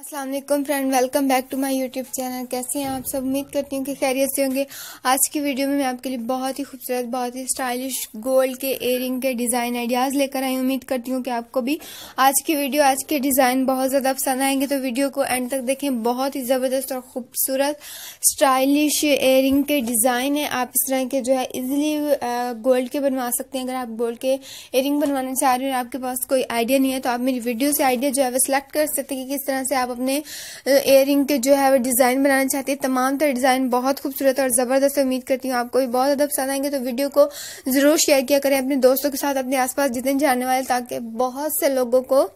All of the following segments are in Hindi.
Aslam friend welcome back to my YouTube channel कैसे हैं आप सब उम्मीद करती हूँ कि खैरियत से होंगे आज की वीडियो में मैं आपके लिए बहुत ही खूबसूरत बहुत ही स्टाइलिश गोल्ड के एयरिंग के डिज़ाइन आइडियाज़ लेकर आई उम्मीद करती हूँ कि आपको भी आज की वीडियो आज के डिज़ाइन बहुत ज़्यादा पसंद आएंगे तो वीडियो को एंड तक देखें बहुत ही ज़बरदस्त और खूबसूरत स्टाइलिश एयर के डिज़ाइन है आप इस तरह के जो है ईजिली गोल्ड के बनवा सकते हैं अगर आप गोल्ड के एयरिंग बनवाना चाह रहे हो और आपके पास कोई आइडिया नहीं है तो आप मेरी वीडियो से आइडिया जो है वो सिलेक्ट कर सकते हैं कि किस तरह से आप आप अपने एयर के जो है वो डिज़ाइन बनाना चाहते हैं तमाम तरह डिज़ाइन बहुत खूबसूरत और ज़बरदस्त उम्मीद करती हूँ आपको भी बहुत ज़्यादा पसंद आएंगे तो वीडियो को ज़रूर शेयर किया करें अपने दोस्तों के साथ अपने आसपास जितने जाने वाले ताकि बहुत से लोगों को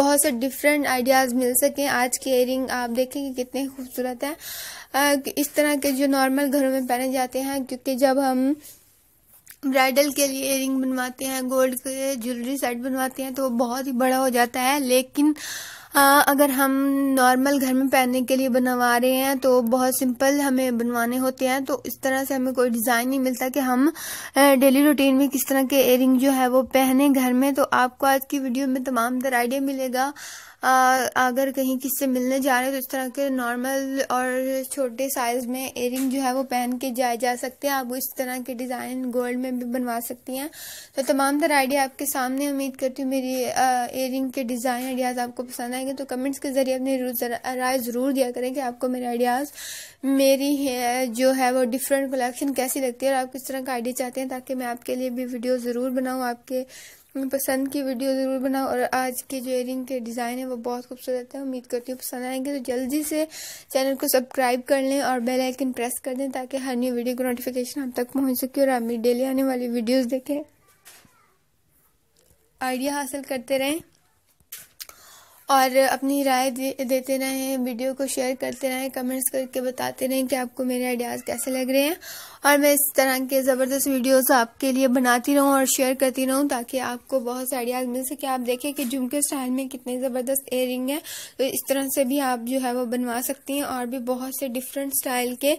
बहुत से डिफरेंट आइडियाज़ मिल सकें आज की इयरिंग आप देखें कितने खूबसूरत हैं इस तरह के जो नॉर्मल घरों में पहने जाते हैं क्योंकि जब हम ब्राइडल के लिए इयरिंग बनवाते हैं गोल्ड के ज्वेलरी सेट बनवाते हैं तो वो बहुत ही बड़ा हो जाता है लेकिन आ, अगर हम नॉर्मल घर में पहनने के लिए बनवा रहे हैं तो बहुत सिंपल हमें बनवाने होते हैं तो इस तरह से हमें कोई डिज़ाइन नहीं मिलता कि हम डेली रूटीन में किस तरह के एयरिंग जो है वो पहने घर में तो आपको आज की वीडियो में तमाम तर आइडिया मिलेगा आ, अगर कहीं किससे मिलने जा रहे हैं तो इस तरह के नॉर्मल और छोटे साइज में एयरिंग जो है वो पहन के जाए जा सकते हैं आप इस तरह के डिज़ाइन गोल्ड में भी बनवा सकती हैं तो तमाम तर आइडिया आपके सामने उम्मीद करती हूँ मेरी एयरिंग के डिज़ाइन आइडियाज़ आपको पसंद आए आएंगे तो कमेंट्स के ज़रिए अपनी राय ज़रूर दिया करें कि आपको मेरे आइडियाज़ मेरी है जो है वो डिफरेंट कलेक्शन कैसी लगती है और आप किस तरह का आइडिया चाहते हैं ताकि मैं आपके लिए भी वीडियो ज़रूर बनाऊँ आपके पसंद की वीडियो ज़रूर बनाओ और आज के जो एयरिंग के डिज़ाइन है वो बहुत खूबसूरत है उम्मीद करती हूँ पसंद आएंगे तो जल्दी से चैनल को सब्सक्राइब कर लें और बेल आइकन प्रेस कर दें ताकि हर न्यू वीडियो की नोटिफिकेशन हम तक पहुँच सके और आप मेरी डेली आने वाली वीडियोज़ देखें आइडिया हासिल करते रहें और अपनी राय दे, देते रहें वीडियो को शेयर करते रहें कमेंट्स करके बताते रहें कि आपको मेरे आइडियाज़ कैसे लग रहे हैं और मैं इस तरह के ज़बरदस्त वीडियोस आपके लिए बनाती रहूं और शेयर करती रहूं ताकि आपको बहुत से आइडियाज़ मिल सके आप देखें कि झुमके स्टाइल में कितने ज़बरदस्त एयर रिंग हैं तो इस तरह से भी आप जो है वो बनवा सकती हैं और भी बहुत से डिफरेंट स्टाइल के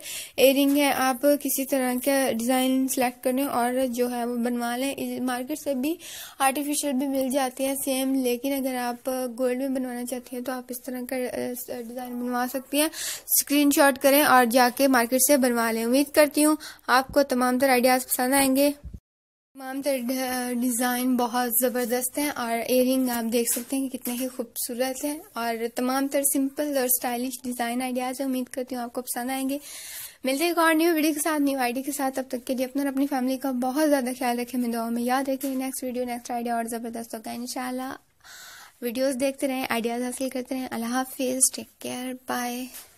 एयर हैं आप किसी तरह का डिज़ाइन सेलेक्ट करें और जो है वो बनवा लें मार्केट से भी आर्टिफिशियल भी मिल जाते हैं सेम लेकिन अगर आप गोल्ड में बनवाना चाहती हैं तो आप इस तरह का डिज़ाइन बनवा सकती हैं स्क्रीनशॉट करें और जाके मार्केट से बनवा लें उम्मीद करती हूँ आपको तमाम तरह आइडियाज़ पसंद आएंगे तमाम तरह डिज़ाइन बहुत ज़बरदस्त हैं और एयरिंग आप देख सकते हैं कि कितने ही खूबसूरत हैं और तमाम तरह सिंपल और स्टाइलिश डिज़ाइन आइडियाज़ हैं उम्मीद करती हूँ आपको पसंद आएंगे मिलते हैं एक और न्यू वीडियो के साथ न्यू आइडिया के साथ अब तक के लिए अपना और अपनी फैमिली का बहुत ज़्यादा ख्याल रखें मैं दुआ में याद रखें नेक्स्ट वीडियो नेक्स्ट आइडिया और ज़बरदस्त होगा इन वीडियोस देखते रहें आइडियाज़ हासिल करते रहें अल्लाह हाफिज़ टेक केयर बाय